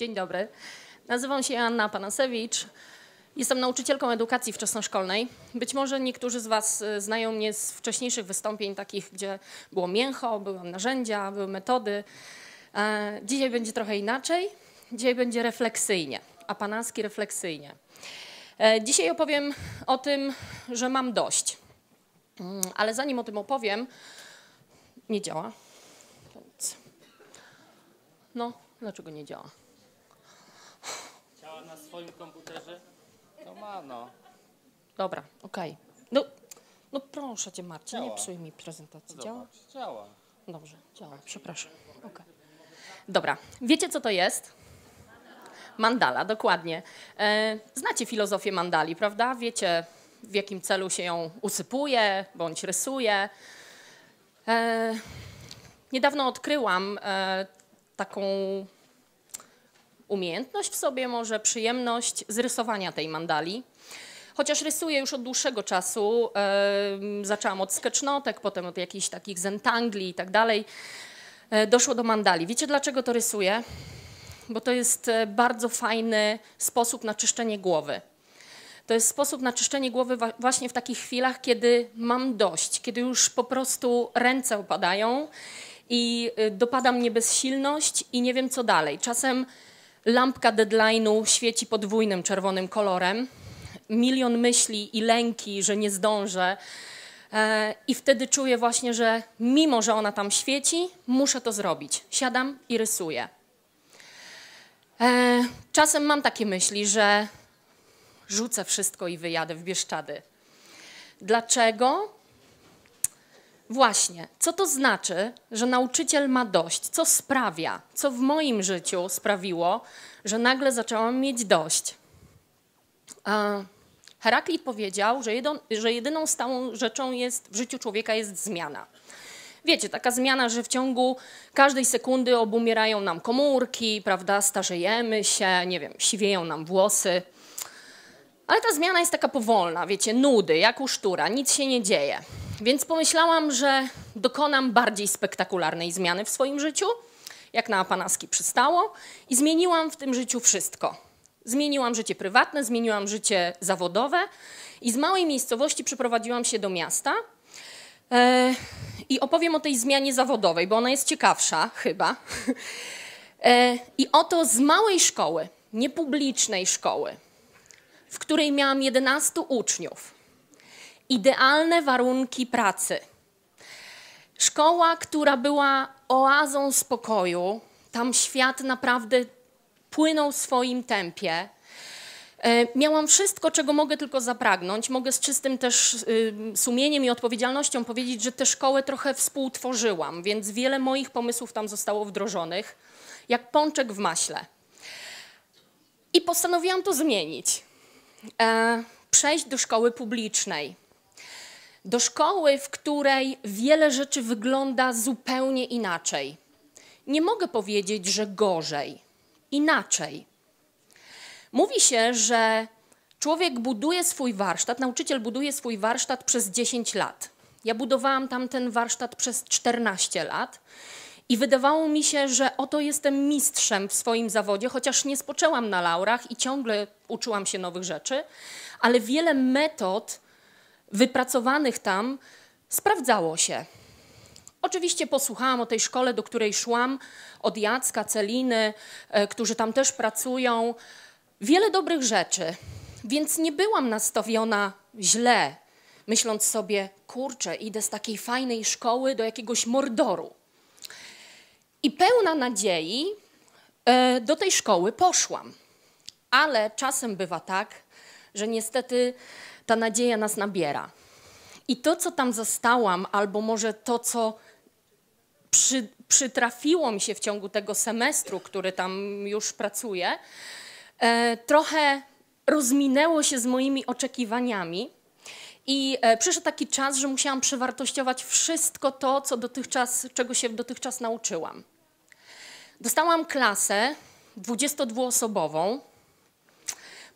Dzień dobry. Nazywam się Anna Panasewicz. Jestem nauczycielką edukacji wczesnoszkolnej. Być może niektórzy z Was y, znają mnie z wcześniejszych wystąpień, takich, gdzie było mięcho, były narzędzia, były metody. E, dzisiaj będzie trochę inaczej. Dzisiaj będzie refleksyjnie, a panaski refleksyjnie. E, dzisiaj opowiem o tym, że mam dość. Mm, ale zanim o tym opowiem, nie działa. No, dlaczego nie działa? na swoim komputerze, to ma no. Dobra, okej. No, no proszę Cię Marcin, nie psuj mi prezentacji. Działa? Zobacz, działa. Dobrze, działa, przepraszam. Okej. Dobra, wiecie co to jest? Mandala, dokładnie. E, Znacie filozofię mandali, prawda? Wiecie w jakim celu się ją usypuje bądź rysuje. E, Niedawno odkryłam e, taką umiejętność w sobie, może przyjemność zrysowania tej mandali. Chociaż rysuję już od dłuższego czasu, zaczęłam od skecznotek, potem od jakichś takich zentangli i tak dalej. E, doszło do mandali. Wiecie dlaczego to rysuję? Bo to jest e, bardzo fajny sposób na czyszczenie głowy. To jest sposób na czyszczenie głowy właśnie w takich chwilach, kiedy mam dość, kiedy już po prostu ręce opadają i y, dopada mnie bezsilność i nie wiem co dalej. Czasem Lampka deadline'u świeci podwójnym czerwonym kolorem. Milion myśli i lęki, że nie zdążę. E, I wtedy czuję właśnie, że mimo, że ona tam świeci, muszę to zrobić. Siadam i rysuję. E, czasem mam takie myśli, że rzucę wszystko i wyjadę w Bieszczady. Dlaczego? Właśnie, co to znaczy, że nauczyciel ma dość? Co sprawia? Co w moim życiu sprawiło, że nagle zaczęłam mieć dość? Heraklit powiedział, że, jedon, że jedyną stałą rzeczą jest w życiu człowieka jest zmiana. Wiecie, taka zmiana, że w ciągu każdej sekundy obumierają nam komórki, prawda, starzejemy się, nie wiem, siwieją nam włosy. Ale ta zmiana jest taka powolna, wiecie, nudy, jak u sztura, nic się nie dzieje. Więc pomyślałam, że dokonam bardziej spektakularnej zmiany w swoim życiu, jak na Apanaski przystało, i zmieniłam w tym życiu wszystko. Zmieniłam życie prywatne, zmieniłam życie zawodowe i z małej miejscowości przeprowadziłam się do miasta. E, I opowiem o tej zmianie zawodowej, bo ona jest ciekawsza, chyba. E, I oto z małej szkoły, niepublicznej szkoły, w której miałam 11 uczniów, idealne warunki pracy. Szkoła, która była oazą spokoju, tam świat naprawdę płynął w swoim tempie. E, miałam wszystko, czego mogę tylko zapragnąć. Mogę z czystym też y, sumieniem i odpowiedzialnością powiedzieć, że tę szkołę trochę współtworzyłam, więc wiele moich pomysłów tam zostało wdrożonych, jak pączek w maśle. I postanowiłam to zmienić. E, przejść do szkoły publicznej do szkoły, w której wiele rzeczy wygląda zupełnie inaczej. Nie mogę powiedzieć, że gorzej, inaczej. Mówi się, że człowiek buduje swój warsztat, nauczyciel buduje swój warsztat przez 10 lat. Ja budowałam tam ten warsztat przez 14 lat i wydawało mi się, że oto jestem mistrzem w swoim zawodzie, chociaż nie spoczęłam na laurach i ciągle uczyłam się nowych rzeczy, ale wiele metod wypracowanych tam sprawdzało się. Oczywiście posłuchałam o tej szkole, do której szłam, od Jacka, Celiny, e, którzy tam też pracują. Wiele dobrych rzeczy, więc nie byłam nastawiona źle, myśląc sobie, kurczę, idę z takiej fajnej szkoły do jakiegoś mordoru. I pełna nadziei e, do tej szkoły poszłam. Ale czasem bywa tak, że niestety ta nadzieja nas nabiera. I to, co tam zastałam, albo może to, co przy, przytrafiło mi się w ciągu tego semestru, który tam już pracuję, e, trochę rozminęło się z moimi oczekiwaniami. I e, przyszedł taki czas, że musiałam przewartościować wszystko to, co dotychczas, czego się dotychczas nauczyłam. Dostałam klasę 22-osobową,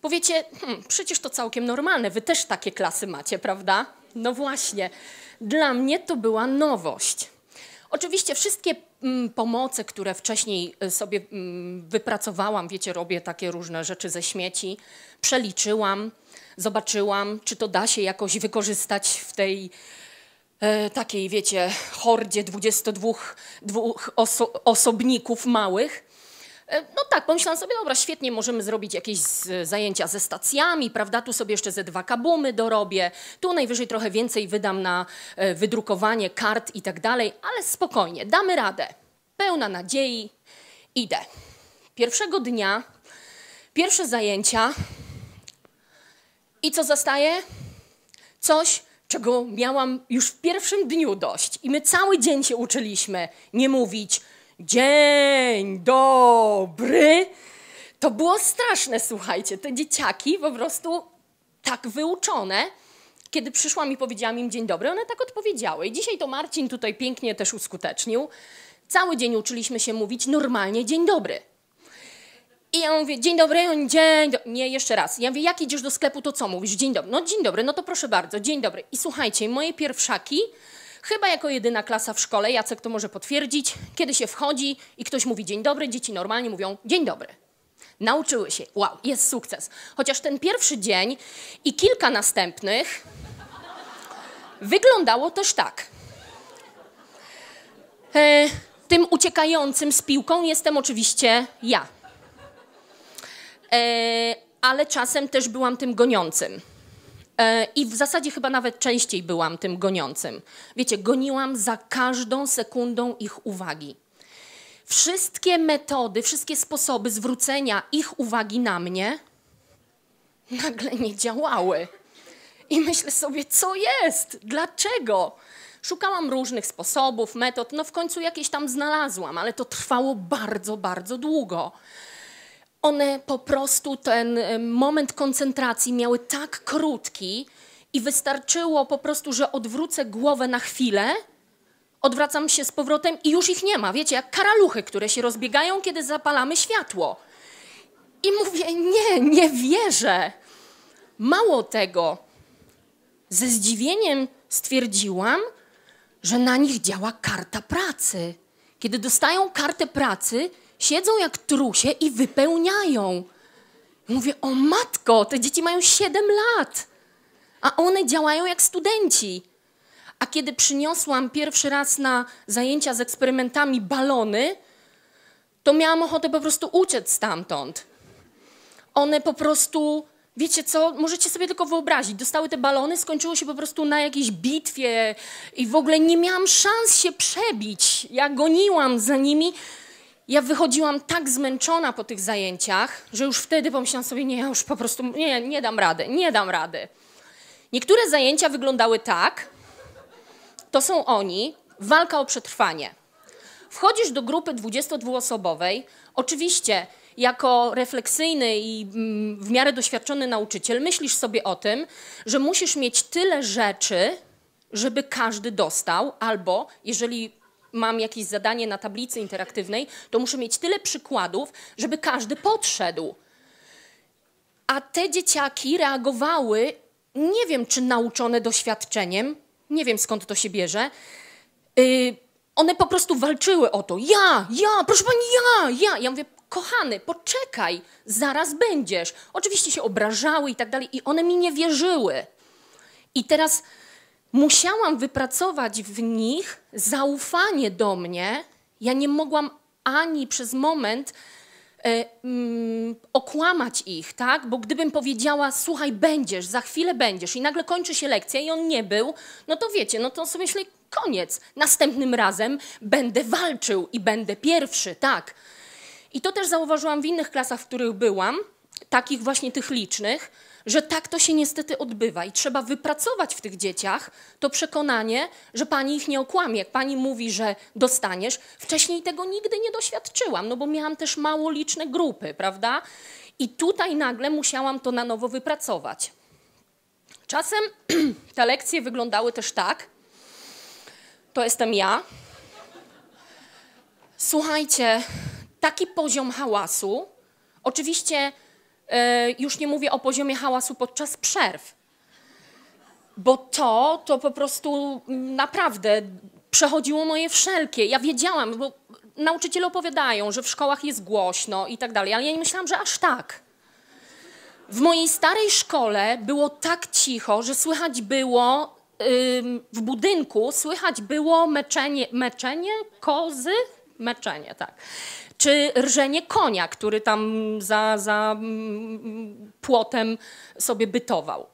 Powiecie, hmm, przecież to całkiem normalne, wy też takie klasy macie, prawda? No właśnie, dla mnie to była nowość. Oczywiście wszystkie mm, pomoce, które wcześniej y, sobie mm, wypracowałam, wiecie, robię takie różne rzeczy ze śmieci, przeliczyłam, zobaczyłam, czy to da się jakoś wykorzystać w tej e, takiej, wiecie, hordzie 22 dwóch oso osobników małych. E, no tak, pomyślałam sobie, dobra, świetnie, możemy zrobić jakieś zajęcia ze stacjami, prawda? Tu sobie jeszcze ze dwa kabumy dorobię, tu najwyżej trochę więcej wydam na e, wydrukowanie kart i tak dalej, ale spokojnie, damy radę. Pełna nadziei, idę. Pierwszego dnia, pierwsze zajęcia i co zastaję? Coś, czego miałam już w pierwszym dniu dość. I my cały dzień się uczyliśmy nie mówić, dzień dobry. To było straszne, słuchajcie. Te dzieciaki po prostu tak wyuczone, kiedy przyszłam i powiedziałam im dzień dobry, one tak odpowiedziały. I dzisiaj to Marcin tutaj pięknie też uskutecznił. Cały dzień uczyliśmy się mówić normalnie dzień dobry. I ja mówię, dzień dobry, on dzień dobry. Nie, jeszcze raz. Ja mówię, jak idziesz do sklepu, to co mówisz? Dzień dobry. No dzień dobry, no to proszę bardzo, dzień dobry. I słuchajcie, moje pierwszaki Chyba jako jedyna klasa w szkole, Jacek to może potwierdzić, kiedy się wchodzi i ktoś mówi dzień dobry, dzieci normalnie mówią dzień dobry. Nauczyły się, wow, jest sukces. Chociaż ten pierwszy dzień i kilka następnych wyglądało też tak. E, tym uciekającym z piłką jestem oczywiście ja. E, ale czasem też byłam tym goniącym. E, I w zasadzie chyba nawet częściej byłam tym goniącym. Wiecie, goniłam za każdą sekundą ich uwagi. Wszystkie metody, wszystkie sposoby zwrócenia ich uwagi na mnie nagle nie działały. I myślę sobie, co jest? Dlaczego? Szukałam różnych sposobów, metod, no w końcu jakieś tam znalazłam, ale to trwało bardzo, bardzo długo one po prostu ten e, moment koncentracji miały tak krótki i wystarczyło po prostu, że odwrócę głowę na chwilę, odwracam się z powrotem i już ich nie ma. Wiecie, jak karaluchy, które się rozbiegają, kiedy zapalamy światło. I mówię, nie, nie wierzę. Mało tego, ze zdziwieniem stwierdziłam, że na nich działa karta pracy. Kiedy dostają kartę pracy, Siedzą jak trusie i wypełniają. Mówię, o matko, te dzieci mają 7 lat, a one działają jak studenci. A kiedy przyniosłam pierwszy raz na zajęcia z eksperymentami balony, to miałam ochotę po prostu uciec stamtąd. One po prostu, wiecie co, możecie sobie tylko wyobrazić, dostały te balony, skończyło się po prostu na jakiejś bitwie i w ogóle nie miałam szans się przebić. Ja goniłam za nimi, ja wychodziłam tak zmęczona po tych zajęciach, że już wtedy pomyślałam sobie, nie, ja już po prostu nie, nie dam rady, nie dam rady. Niektóre zajęcia wyglądały tak, to są oni, walka o przetrwanie. Wchodzisz do grupy 22-osobowej, oczywiście jako refleksyjny i mm, w miarę doświadczony nauczyciel myślisz sobie o tym, że musisz mieć tyle rzeczy, żeby każdy dostał, albo jeżeli mam jakieś zadanie na tablicy interaktywnej, to muszę mieć tyle przykładów, żeby każdy podszedł. A te dzieciaki reagowały, nie wiem czy nauczone doświadczeniem, nie wiem skąd to się bierze. Yy, one po prostu walczyły o to. Ja, ja, proszę pani, ja, ja. Ja mówię, kochany, poczekaj, zaraz będziesz. Oczywiście się obrażały i tak dalej, i one mi nie wierzyły. I teraz musiałam wypracować w nich zaufanie do mnie. Ja nie mogłam ani przez moment e, mm, okłamać ich, tak? Bo gdybym powiedziała, słuchaj, będziesz, za chwilę będziesz i nagle kończy się lekcja i on nie był, no to wiecie, no to sobie myślę, koniec. Następnym razem będę walczył i będę pierwszy, tak. I to też zauważyłam w innych klasach, w których byłam, takich właśnie tych licznych, że tak to się niestety odbywa i trzeba wypracować w tych dzieciach to przekonanie, że pani ich nie okłamie. Jak pani mówi, że dostaniesz, wcześniej tego nigdy nie doświadczyłam, no bo miałam też mało liczne grupy, prawda? I tutaj nagle musiałam to na nowo wypracować. Czasem te lekcje wyglądały też tak. To jestem ja. Słuchajcie, taki poziom hałasu. Oczywiście E, już nie mówię o poziomie hałasu podczas przerw, bo to, to po prostu naprawdę przechodziło moje wszelkie. Ja wiedziałam, bo nauczyciele opowiadają, że w szkołach jest głośno i tak dalej, ale ja nie myślałam, że aż tak. W mojej starej szkole było tak cicho, że słychać było w budynku słychać było meczenie, meczenie, kozy, meczenie, tak czy rżenie konia, który tam za, za mm, płotem sobie bytował.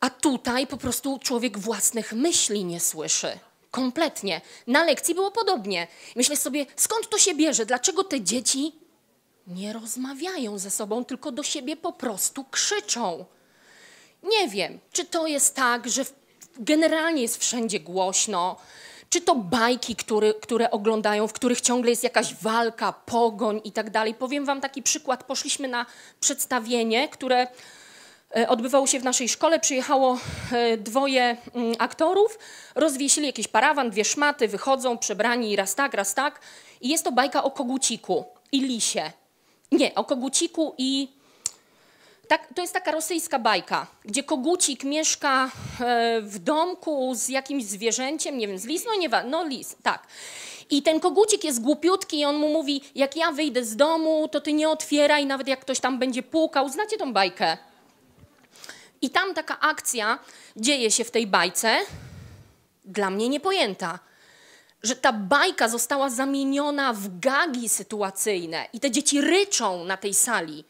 A tutaj po prostu człowiek własnych myśli nie słyszy. Kompletnie. Na lekcji było podobnie. Myślę sobie, skąd to się bierze? Dlaczego te dzieci nie rozmawiają ze sobą, tylko do siebie po prostu krzyczą? Nie wiem, czy to jest tak, że generalnie jest wszędzie głośno, czy to bajki, który, które oglądają, w których ciągle jest jakaś walka, pogoń i tak dalej. Powiem wam taki przykład. Poszliśmy na przedstawienie, które e, odbywało się w naszej szkole. Przyjechało e, dwoje mm, aktorów, rozwiesili jakiś parawan, dwie szmaty, wychodzą przebrani raz tak, raz tak. I jest to bajka o koguciku i lisie. Nie, o koguciku i tak, to jest taka rosyjska bajka, gdzie kogucik mieszka e, w domku z jakimś zwierzęciem, nie wiem, z lis, no nie no lis, tak. I ten kogucik jest głupiutki i on mu mówi, jak ja wyjdę z domu, to ty nie otwieraj, nawet jak ktoś tam będzie pukał. Znacie tą bajkę? I tam taka akcja dzieje się w tej bajce, dla mnie niepojęta że ta bajka została zamieniona w gagi sytuacyjne i te dzieci ryczą na tej sali.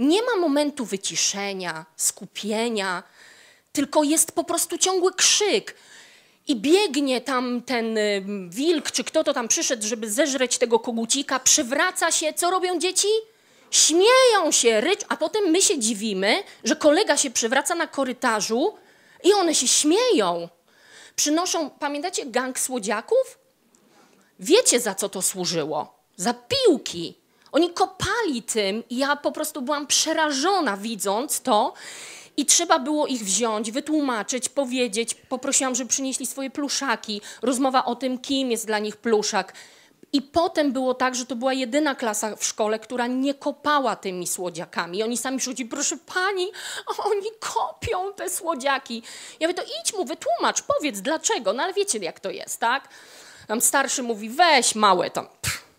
Nie ma momentu wyciszenia, skupienia, tylko jest po prostu ciągły krzyk. I biegnie tam ten wilk, czy kto to tam przyszedł, żeby zeżreć tego kogucika, przewraca się. Co robią dzieci? Śmieją się, rycz, a potem my się dziwimy, że kolega się przewraca na korytarzu i one się śmieją. Przynoszą, pamiętacie gang słodziaków? Wiecie za co to służyło? Za piłki. Oni kopali tym i ja po prostu byłam przerażona widząc to. I trzeba było ich wziąć, wytłumaczyć, powiedzieć. Poprosiłam, żeby przynieśli swoje pluszaki. Rozmowa o tym, kim jest dla nich pluszak. I potem było tak, że to była jedyna klasa w szkole, która nie kopała tymi słodziakami. oni sami rzucili, proszę pani, oni kopią te słodziaki. Ja mówię, to idź mu, wytłumacz, powiedz dlaczego. No ale wiecie jak to jest, tak? Tam starszy mówi, weź małe tam. Pff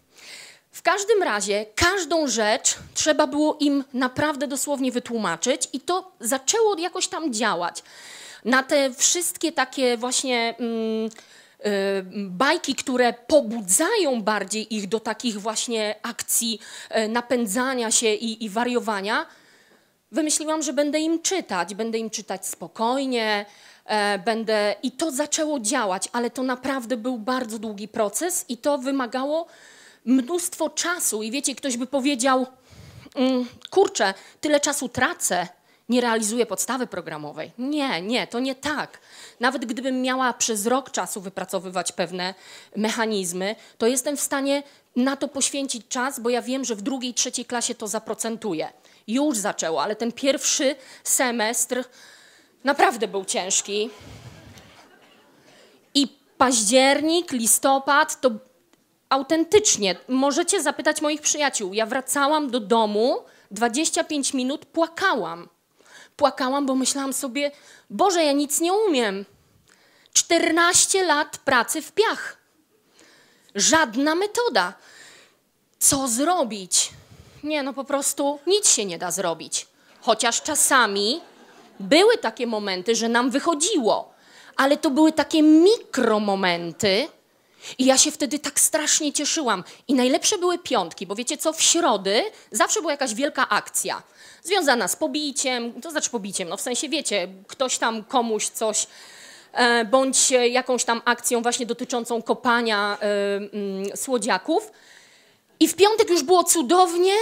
w każdym razie każdą rzecz trzeba było im naprawdę dosłownie wytłumaczyć i to zaczęło jakoś tam działać. Na te wszystkie takie właśnie mm, y, bajki, które pobudzają bardziej ich do takich właśnie akcji e, napędzania się i, i wariowania, wymyśliłam, że będę im czytać. Będę im czytać spokojnie, e, będę... I to zaczęło działać, ale to naprawdę był bardzo długi proces i to wymagało mnóstwo czasu i wiecie, ktoś by powiedział, mm, kurczę, tyle czasu tracę, nie realizuję podstawy programowej. Nie, nie, to nie tak. Nawet gdybym miała przez rok czasu wypracowywać pewne mechanizmy, to jestem w stanie na to poświęcić czas, bo ja wiem, że w drugiej, trzeciej klasie to zaprocentuje. Już zaczęło, ale ten pierwszy semestr naprawdę był ciężki. I październik, listopad to autentycznie, możecie zapytać moich przyjaciół. Ja wracałam do domu, 25 minut płakałam. Płakałam, bo myślałam sobie, Boże, ja nic nie umiem. 14 lat pracy w piach. Żadna metoda. Co zrobić? Nie, no po prostu nic się nie da zrobić. Chociaż czasami były takie momenty, że nam wychodziło, ale to były takie mikromomenty, i ja się wtedy tak strasznie cieszyłam. I najlepsze były piątki, bo wiecie co, w środy zawsze była jakaś wielka akcja związana z pobiciem, to znaczy pobiciem, no w sensie wiecie, ktoś tam komuś coś e, bądź jakąś tam akcją właśnie dotyczącą kopania e, mm, słodziaków. I w piątek już było cudownie,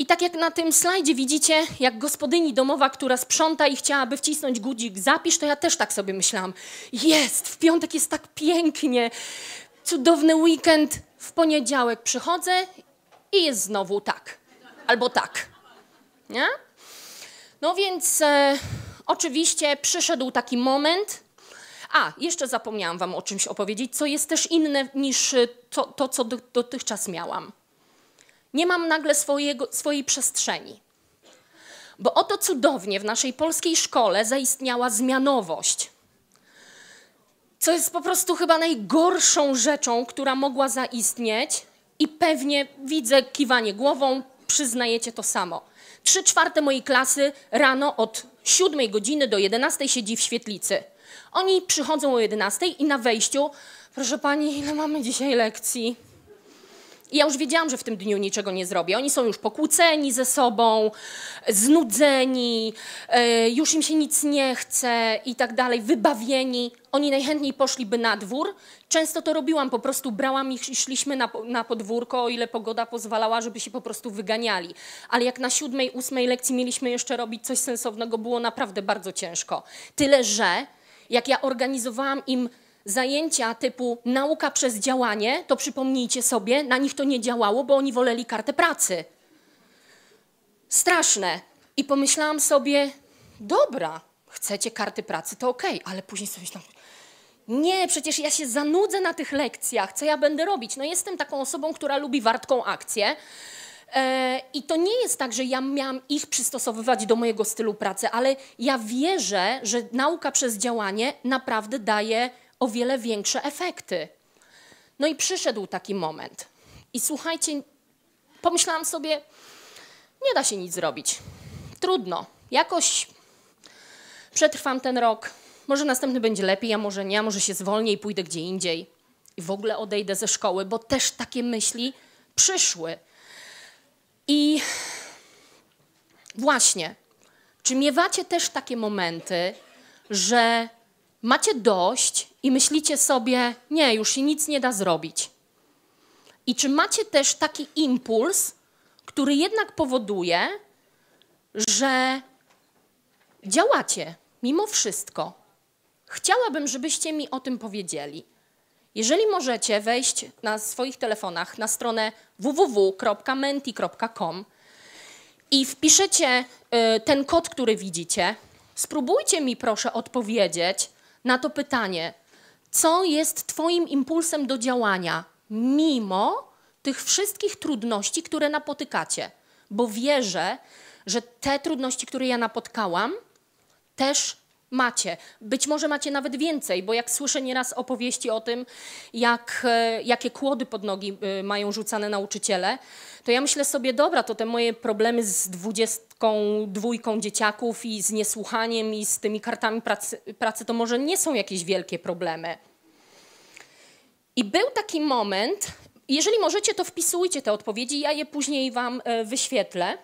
i tak jak na tym slajdzie widzicie, jak gospodyni domowa, która sprząta i chciałaby wcisnąć guzik, zapisz, to ja też tak sobie myślałam. Jest, w piątek jest tak pięknie, cudowny weekend, w poniedziałek przychodzę i jest znowu tak, albo tak. Nie? No więc e, oczywiście przyszedł taki moment. A, jeszcze zapomniałam Wam o czymś opowiedzieć, co jest też inne niż e, to, to co dotychczas miałam. Nie mam nagle swojego, swojej przestrzeni. Bo oto cudownie w naszej polskiej szkole zaistniała zmianowość, co jest po prostu chyba najgorszą rzeczą, która mogła zaistnieć i pewnie widzę kiwanie głową, przyznajecie to samo. Trzy czwarte mojej klasy rano od siódmej godziny do 11 siedzi w świetlicy. Oni przychodzą o 11 i na wejściu, proszę pani, ile mamy dzisiaj lekcji? I ja już wiedziałam, że w tym dniu niczego nie zrobię. Oni są już pokłóceni ze sobą, znudzeni, e, już im się nic nie chce i tak dalej, wybawieni. Oni najchętniej poszliby na dwór. Często to robiłam, po prostu brałam ich i szliśmy na, na podwórko, o ile pogoda pozwalała, żeby się po prostu wyganiali. Ale jak na siódmej, ósmej lekcji mieliśmy jeszcze robić coś sensownego, było naprawdę bardzo ciężko. Tyle, że jak ja organizowałam im zajęcia typu nauka przez działanie, to przypomnijcie sobie, na nich to nie działało, bo oni woleli kartę pracy. Straszne. I pomyślałam sobie, dobra, chcecie karty pracy, to okej, okay. ale później sobie myślałam, nie, przecież ja się zanudzę na tych lekcjach, co ja będę robić? No jestem taką osobą, która lubi wartką akcję. E, I to nie jest tak, że ja miałam ich przystosowywać do mojego stylu pracy, ale ja wierzę, że nauka przez działanie naprawdę daje o wiele większe efekty. No i przyszedł taki moment. I słuchajcie, pomyślałam sobie, nie da się nic zrobić. Trudno. Jakoś przetrwam ten rok. Może następny będzie lepiej, a może nie, a może się zwolnię i pójdę gdzie indziej. I w ogóle odejdę ze szkoły, bo też takie myśli przyszły. I właśnie, czy miewacie też takie momenty, że macie dość i myślicie sobie, nie, już się nic nie da zrobić. I czy macie też taki impuls, który jednak powoduje, że działacie mimo wszystko? Chciałabym, żebyście mi o tym powiedzieli. Jeżeli możecie wejść na swoich telefonach na stronę www.menti.com i wpiszecie y, ten kod, który widzicie, spróbujcie mi proszę odpowiedzieć, na to pytanie, co jest Twoim impulsem do działania mimo tych wszystkich trudności, które napotykacie. Bo wierzę, że te trudności, które ja napotkałam, też macie. Być może macie nawet więcej, bo jak słyszę nieraz opowieści o tym, jak, e, jakie kłody pod nogi e, mają rzucane nauczyciele, to ja myślę sobie, dobra, to te moje problemy z dwudziestką dwójką dzieciaków i z niesłuchaniem i z tymi kartami pracy, pracy to może nie są jakieś wielkie problemy. I był taki moment, jeżeli możecie, to wpisujcie te odpowiedzi, ja je później wam e, wyświetlę.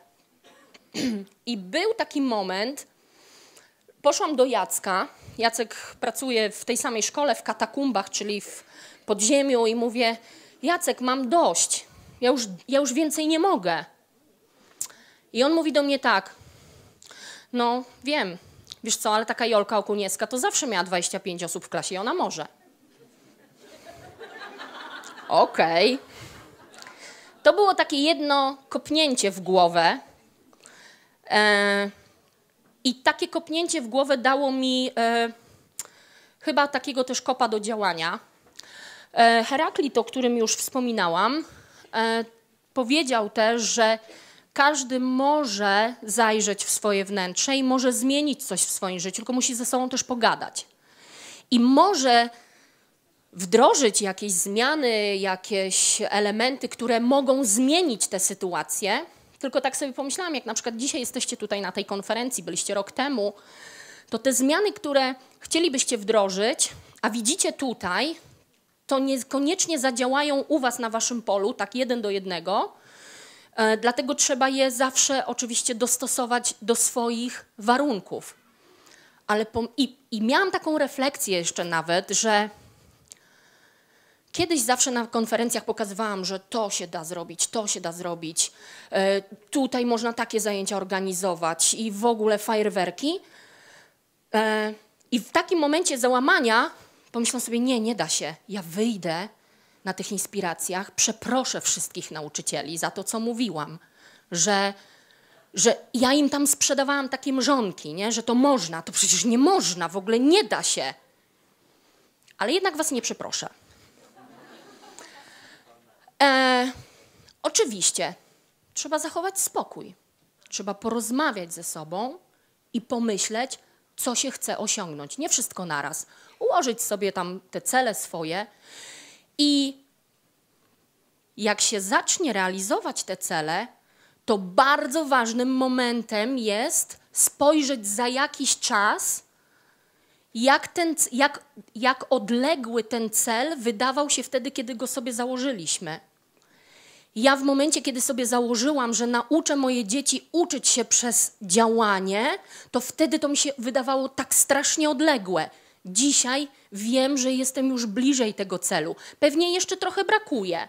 I był taki moment, Poszłam do Jacka. Jacek pracuje w tej samej szkole, w katakumbach, czyli w podziemiu i mówię, Jacek, mam dość. Ja już, ja już więcej nie mogę. I on mówi do mnie tak, no wiem, wiesz co, ale taka Jolka Okunieska to zawsze miała 25 osób w klasie i ona może. Okej. Okay. To było takie jedno kopnięcie w głowę. E, i takie kopnięcie w głowę dało mi e, chyba takiego też kopa do działania. E, Heraklit, o którym już wspominałam, e, powiedział też, że każdy może zajrzeć w swoje wnętrze i może zmienić coś w swoim życiu, tylko musi ze sobą też pogadać. I może wdrożyć jakieś zmiany, jakieś elementy, które mogą zmienić tę sytuację, tylko tak sobie pomyślałam, jak na przykład dzisiaj jesteście tutaj na tej konferencji, byliście rok temu, to te zmiany, które chcielibyście wdrożyć, a widzicie tutaj, to niekoniecznie zadziałają u Was na Waszym polu, tak jeden do jednego. E, dlatego trzeba je zawsze oczywiście dostosować do swoich warunków. Ale i, I miałam taką refleksję jeszcze nawet, że Kiedyś zawsze na konferencjach pokazywałam, że to się da zrobić, to się da zrobić, e, tutaj można takie zajęcia organizować i w ogóle fajerwerki. E, I w takim momencie załamania pomyślałam sobie, nie, nie da się, ja wyjdę na tych inspiracjach, przeproszę wszystkich nauczycieli za to, co mówiłam, że, że ja im tam sprzedawałam takie mrzonki, nie? że to można, to przecież nie można, w ogóle nie da się. Ale jednak was nie przeproszę. E, oczywiście trzeba zachować spokój. Trzeba porozmawiać ze sobą i pomyśleć, co się chce osiągnąć. Nie wszystko naraz. Ułożyć sobie tam te cele swoje i jak się zacznie realizować te cele, to bardzo ważnym momentem jest spojrzeć za jakiś czas jak, ten, jak, jak odległy ten cel wydawał się wtedy, kiedy go sobie założyliśmy. Ja w momencie, kiedy sobie założyłam, że nauczę moje dzieci uczyć się przez działanie, to wtedy to mi się wydawało tak strasznie odległe. Dzisiaj wiem, że jestem już bliżej tego celu. Pewnie jeszcze trochę brakuje,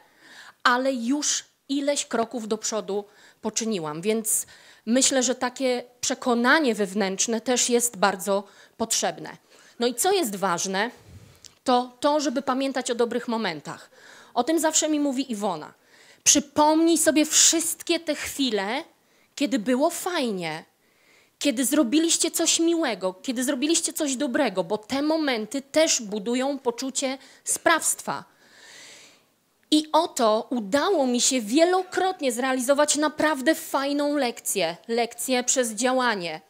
ale już ileś kroków do przodu poczyniłam, więc myślę, że takie przekonanie wewnętrzne też jest bardzo potrzebne. No i co jest ważne, to to, żeby pamiętać o dobrych momentach. O tym zawsze mi mówi Iwona. Przypomnij sobie wszystkie te chwile, kiedy było fajnie, kiedy zrobiliście coś miłego, kiedy zrobiliście coś dobrego, bo te momenty też budują poczucie sprawstwa. I oto udało mi się wielokrotnie zrealizować naprawdę fajną lekcję, lekcję przez działanie.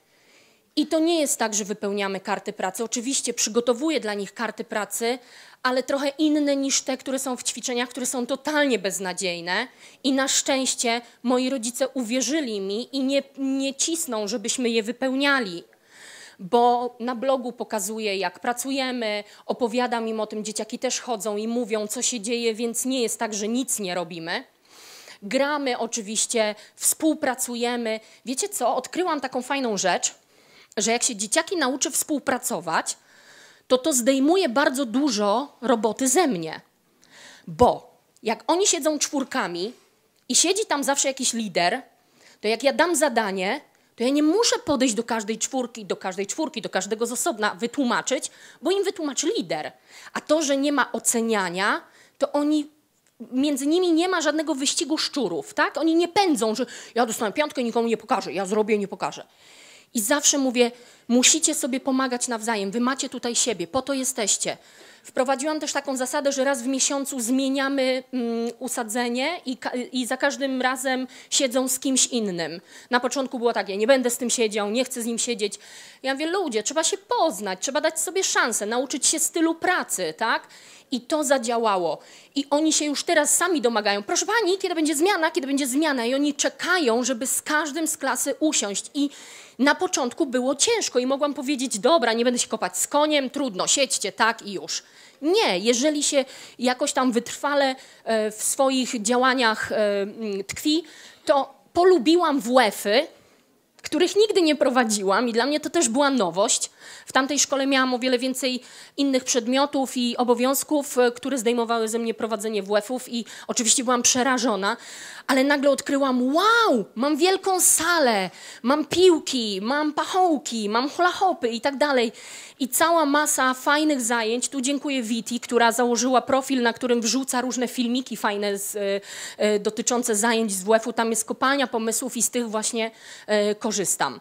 I to nie jest tak, że wypełniamy karty pracy. Oczywiście przygotowuję dla nich karty pracy, ale trochę inne niż te, które są w ćwiczeniach, które są totalnie beznadziejne. I na szczęście moi rodzice uwierzyli mi i nie, nie cisną, żebyśmy je wypełniali. Bo na blogu pokazuję, jak pracujemy, opowiadam im o tym, dzieciaki też chodzą i mówią, co się dzieje, więc nie jest tak, że nic nie robimy gramy oczywiście, współpracujemy. Wiecie co? Odkryłam taką fajną rzecz, że jak się dzieciaki nauczy współpracować, to to zdejmuje bardzo dużo roboty ze mnie. Bo jak oni siedzą czwórkami i siedzi tam zawsze jakiś lider, to jak ja dam zadanie, to ja nie muszę podejść do każdej czwórki, do każdej czwórki, do każdego z osobna wytłumaczyć, bo im wytłumaczy lider. A to, że nie ma oceniania, to oni między nimi nie ma żadnego wyścigu szczurów, tak? Oni nie pędzą, że ja dostanę piątkę nikomu nie pokażę, ja zrobię nie pokażę. I zawsze mówię, musicie sobie pomagać nawzajem, wy macie tutaj siebie, po to jesteście. Wprowadziłam też taką zasadę, że raz w miesiącu zmieniamy mm, usadzenie i, i, za każdym razem siedzą z kimś innym. Na początku było takie, nie będę z tym siedział, nie chcę z nim siedzieć. Ja mówię, ludzie, trzeba się poznać, trzeba dać sobie szansę, nauczyć się stylu pracy, tak? I to zadziałało. I oni się już teraz sami domagają. Proszę pani, kiedy będzie zmiana, kiedy będzie zmiana. I oni czekają, żeby z każdym z klasy usiąść. I na początku było ciężko i mogłam powiedzieć, dobra, nie będę się kopać z koniem, trudno, siedźcie, tak i już. Nie, jeżeli się jakoś tam wytrwale e, w swoich działaniach e, tkwi, to polubiłam WF-y, których nigdy nie prowadziłam i dla mnie to też była nowość. W tamtej szkole miałam o wiele więcej innych przedmiotów i obowiązków, e, które zdejmowały ze mnie prowadzenie WF-ów i oczywiście byłam przerażona, ale nagle odkryłam, wow, mam wielką salę, mam piłki, mam pachołki, mam hula i tak dalej. I cała masa fajnych zajęć. Tu dziękuję Witi, która założyła profil, na którym wrzuca różne filmiki fajne z, y, y, dotyczące zajęć z WF-u. Tam jest kopalnia pomysłów i z tych właśnie y, korzystam.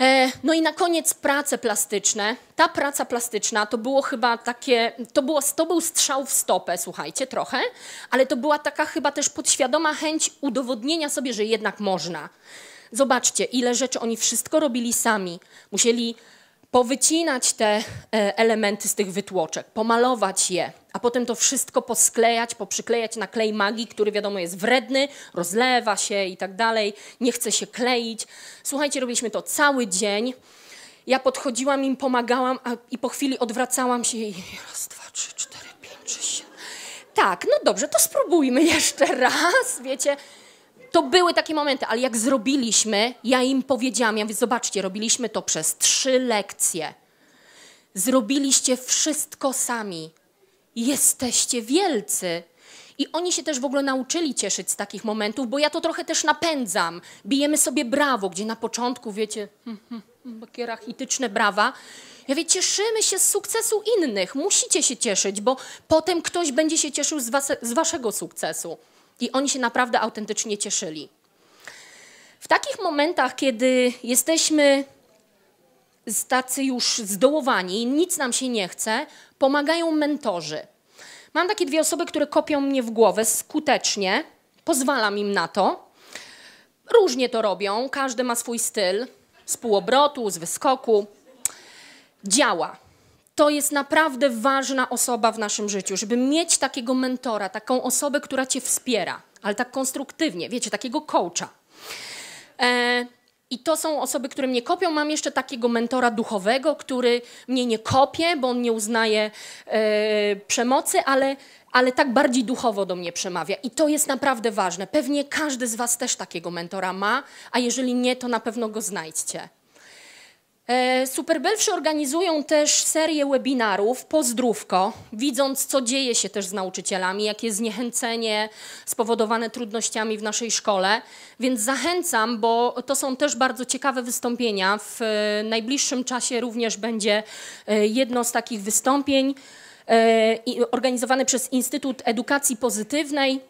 E, no i na koniec prace plastyczne. Ta praca plastyczna to było chyba takie, to, było, to był strzał w stopę, słuchajcie, trochę, ale to była taka chyba też podświadoma chęć udowodnienia sobie, że jednak można. Zobaczcie, ile rzeczy oni wszystko robili sami. Musieli powycinać te e, elementy z tych wytłoczek, pomalować je, a potem to wszystko posklejać, poprzyklejać na klej magii, który wiadomo jest wredny, rozlewa się i tak dalej, nie chce się kleić. Słuchajcie, robiliśmy to cały dzień. Ja podchodziłam im, pomagałam a, i po chwili odwracałam się i raz, dwa, trzy, cztery, pięć, sześć. Tak, no dobrze, to spróbujmy jeszcze raz, wiecie to były takie momenty, ale jak zrobiliśmy, ja im powiedziałam, ja mówię, zobaczcie, robiliśmy to przez trzy lekcje. Zrobiliście wszystko sami. Jesteście wielcy. I oni się też w ogóle nauczyli cieszyć z takich momentów, bo ja to trochę też napędzam. Bijemy sobie brawo, gdzie na początku, wiecie, hmm, hmm, hmm, takie rachityczne brawa. Ja wie, cieszymy się z sukcesu innych. Musicie się cieszyć, bo potem ktoś będzie się cieszył z, was, z waszego sukcesu. I oni się naprawdę autentycznie cieszyli. W takich momentach, kiedy jesteśmy tacy już zdołowani i nic nam się nie chce, pomagają mentorzy. Mam takie dwie osoby, które kopią mnie w głowę skutecznie, pozwalam im na to. Różnie to robią, każdy ma swój styl, z półobrotu, z wyskoku. Działa to jest naprawdę ważna osoba w naszym życiu, żeby mieć takiego mentora, taką osobę, która cię wspiera, ale tak konstruktywnie, wiecie, takiego coacha. E, i to są osoby, które mnie kopią. Mam jeszcze takiego mentora duchowego, który mnie nie kopie, bo on nie uznaje e, przemocy, ale, ale tak bardziej duchowo do mnie przemawia. I to jest naprawdę ważne. Pewnie każdy z Was też takiego mentora ma, a jeżeli nie, to na pewno go znajdźcie. E, Superbelwszy organizują też serię webinarów Pozdrówko, widząc co dzieje się też z nauczycielami, jakie zniechęcenie spowodowane trudnościami w naszej szkole, więc zachęcam, bo to są też bardzo ciekawe wystąpienia. W e, najbliższym czasie również będzie e, jedno z takich wystąpień organizowane przez Instytut Edukacji Pozytywnej.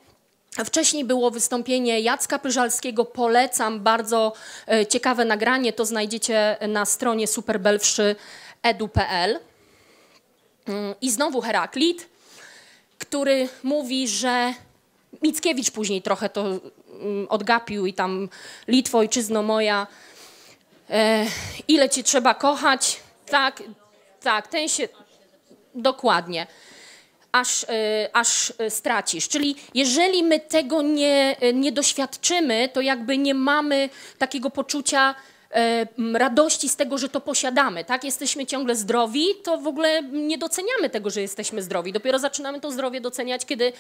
Wcześniej było wystąpienie Jacka Pyżalskiego, polecam bardzo e, ciekawe nagranie, to znajdziecie na stronie superbelwszy.edu.pl. Mm, I znowu Heraklit, który mówi, że Mickiewicz później trochę to mm, odgapił i tam Litwo, ojczyzno moja, e, ile ci trzeba kochać, tak, tak, ten się, dokładnie aż, y, aż y, stracisz. Czyli jeżeli my tego nie, y, nie doświadczymy, to jakby nie mamy takiego poczucia, E, radości z tego, że to posiadamy, tak? Jesteśmy ciągle zdrowi, to w ogóle nie doceniamy tego, że jesteśmy zdrowi. Dopiero zaczynamy to zdrowie doceniać, kiedy,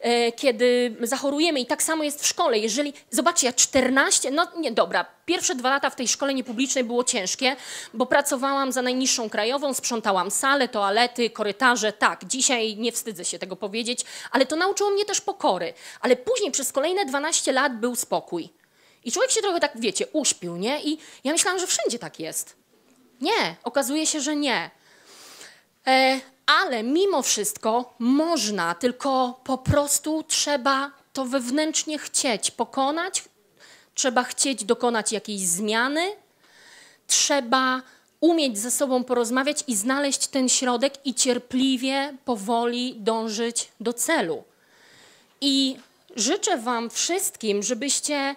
e, kiedy zachorujemy. I tak samo jest w szkole. Jeżeli, zobaczcie, ja 14, no nie, dobra, pierwsze dwa lata w tej szkole niepublicznej było ciężkie, bo pracowałam za najniższą krajową, sprzątałam sale, toalety, korytarze, tak. Dzisiaj nie wstydzę się tego powiedzieć, ale to nauczyło mnie też pokory. Ale później przez kolejne 12 lat był spokój i człowiek się trochę tak, wiecie, uśpił, nie? I ja myślałam, że wszędzie tak jest. Nie, okazuje się, że nie. E, ale mimo wszystko można, tylko po prostu trzeba to wewnętrznie chcieć pokonać, trzeba chcieć dokonać jakiejś zmiany, trzeba umieć ze sobą porozmawiać i znaleźć ten środek i cierpliwie, powoli dążyć do celu. I życzę Wam wszystkim, żebyście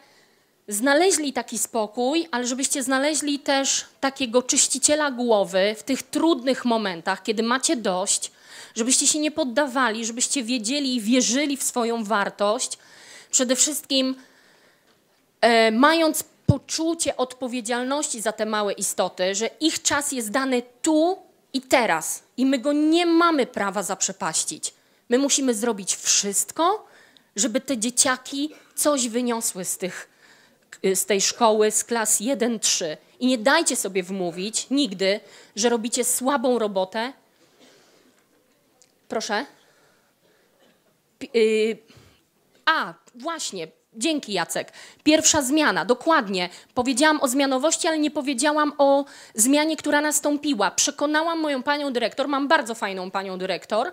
znaleźli taki spokój, ale żebyście znaleźli też takiego czyściciela głowy w tych trudnych momentach, kiedy macie dość, żebyście się nie poddawali, żebyście wiedzieli i wierzyli w swoją wartość. Przede wszystkim e, mając poczucie odpowiedzialności za te małe istoty, że ich czas jest dany tu i teraz i my go nie mamy prawa zaprzepaścić. My musimy zrobić wszystko, żeby te dzieciaki coś wyniosły z tych z tej szkoły, z klas 1-3. I nie dajcie sobie wmówić nigdy, że robicie słabą robotę. Proszę. Y, A, właśnie, Dzięki Jacek. Pierwsza zmiana, dokładnie. Powiedziałam o zmianowości, ale nie powiedziałam o zmianie, która nastąpiła. Przekonałam moją panią dyrektor, mam bardzo fajną panią dyrektor,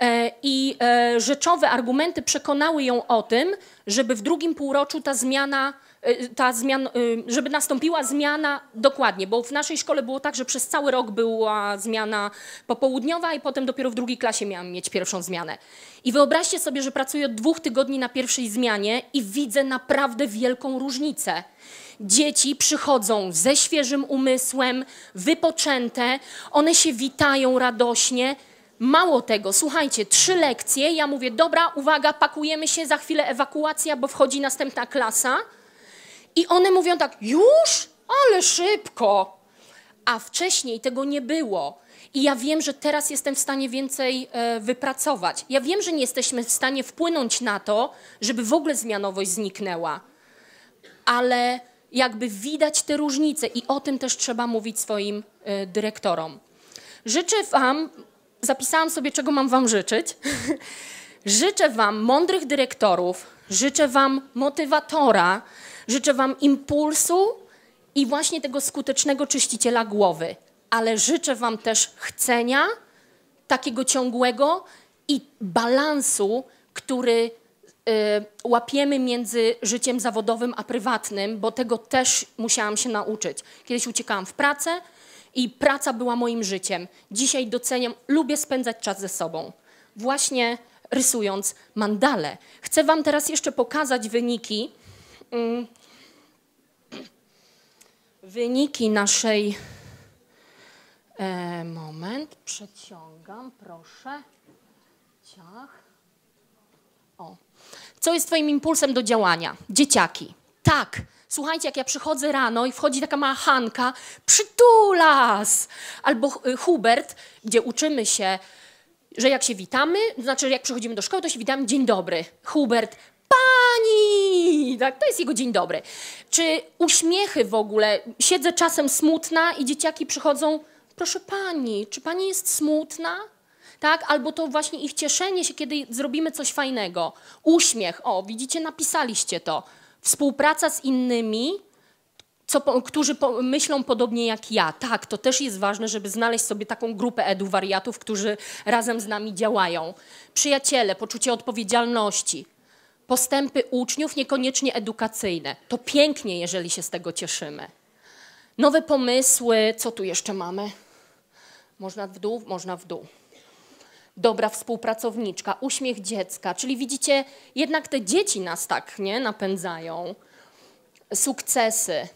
e, i e, rzeczowe argumenty przekonały ją o tym, żeby w drugim półroczu ta zmiana Y, ta y, żeby nastąpiła zmiana dokładnie, bo w naszej szkole było tak, że przez cały rok była zmiana popołudniowa i potem dopiero w drugiej klasie miałam mieć pierwszą zmianę. I wyobraźcie sobie, że pracuję od dwóch tygodni na pierwszej zmianie i widzę naprawdę wielką różnicę. Dzieci przychodzą ze świeżym umysłem, wypoczęte, one się witają radośnie. Mało tego, słuchajcie, trzy lekcje, ja mówię, dobra, uwaga, pakujemy się, za chwilę ewakuacja, bo wchodzi następna klasa i one mówią tak, już? Ale szybko. A wcześniej tego nie było. I ja wiem, że teraz jestem w stanie więcej e, wypracować. Ja wiem, że nie jesteśmy w stanie wpłynąć na to, żeby w ogóle zmianowość zniknęła. Ale jakby widać te różnice i o tym też trzeba mówić swoim e, dyrektorom. Życzę Wam, zapisałam sobie, czego mam Wam życzyć. życzę Wam mądrych dyrektorów, życzę Wam motywatora, Życzę Wam impulsu i właśnie tego skutecznego czyściciela głowy, ale życzę Wam też chcenia, takiego ciągłego i balansu, który y, łapiemy między życiem zawodowym a prywatnym, bo tego też musiałam się nauczyć. Kiedyś uciekałam w pracę i praca była moim życiem. Dzisiaj doceniam, lubię spędzać czas ze sobą. Właśnie rysując mandale. Chcę Wam teraz jeszcze pokazać wyniki Mm. wyniki naszej. E, moment, przeciągam, proszę. Ciach. O. Co jest Twoim impulsem do działania? Dzieciaki. Tak. Słuchajcie, jak ja przychodzę rano i wchodzi taka mała Hanka, przytulas! Albo y, Hubert, gdzie uczymy się, że jak się witamy, to znaczy, jak przychodzimy do szkoły, to się witamy, dzień dobry. Hubert, pani! Tak, to jest jego dzień dobry. Czy uśmiechy w ogóle? Siedzę czasem smutna i dzieciaki przychodzą, proszę pani, czy pani jest smutna? tak? Albo to właśnie ich cieszenie się, kiedy zrobimy coś fajnego. Uśmiech, o, widzicie, napisaliście to. Współpraca z innymi, co, którzy po, myślą podobnie jak ja. Tak, to też jest ważne, żeby znaleźć sobie taką grupę edu wariatów, którzy razem z nami działają. Przyjaciele, poczucie odpowiedzialności, postępy uczniów, niekoniecznie edukacyjne. To pięknie, jeżeli się z tego cieszymy. Nowe pomysły, co tu jeszcze mamy? Można w dół, można w dół. Dobra współpracowniczka, uśmiech dziecka, czyli widzicie, jednak te dzieci nas tak nie napędzają. Sukcesy.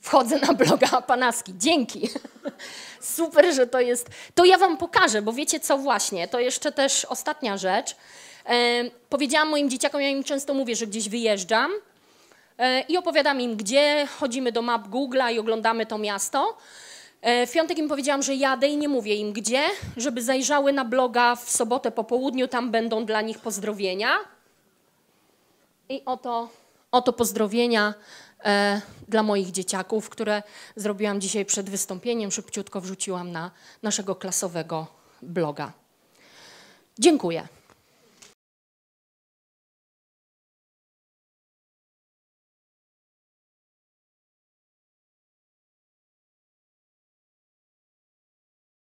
Wchodzę na bloga Apanaski. Dzięki. Super, że to jest. To ja wam pokażę, bo wiecie co właśnie, to jeszcze też ostatnia rzecz. E, powiedziałam moim dzieciakom, ja im często mówię, że gdzieś wyjeżdżam e, i opowiadam im gdzie, chodzimy do map Google'a i oglądamy to miasto. E, w piątek im powiedziałam, że jadę i nie mówię im gdzie, żeby zajrzały na bloga w sobotę po południu, tam będą dla nich pozdrowienia. I oto, oto pozdrowienia e, dla moich dzieciaków, które zrobiłam dzisiaj przed wystąpieniem, szybciutko wrzuciłam na naszego klasowego bloga. Dziękuję.